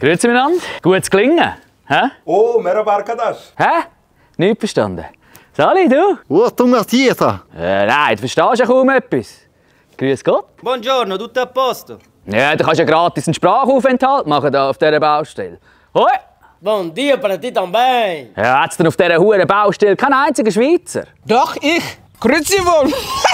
Grüezi miteinander. Gutes Gelingen. Hä? Oh, merhaba arkadaş. Hä? Nicht verstanden. Sali, du? Was du Matthiasa? Äh, nein, du verstehst ja kaum etwas. Grüß Gott. Buongiorno, tutto a posto. Ja, du kannst ja gratis einen Sprachaufenthalt machen hier auf dieser Baustelle. Hoi! Bon dia, ti também. Ja, hat's denn auf dieser hohen Baustelle keinen einzigen Schweizer? Doch, ich. Grüezi wohl.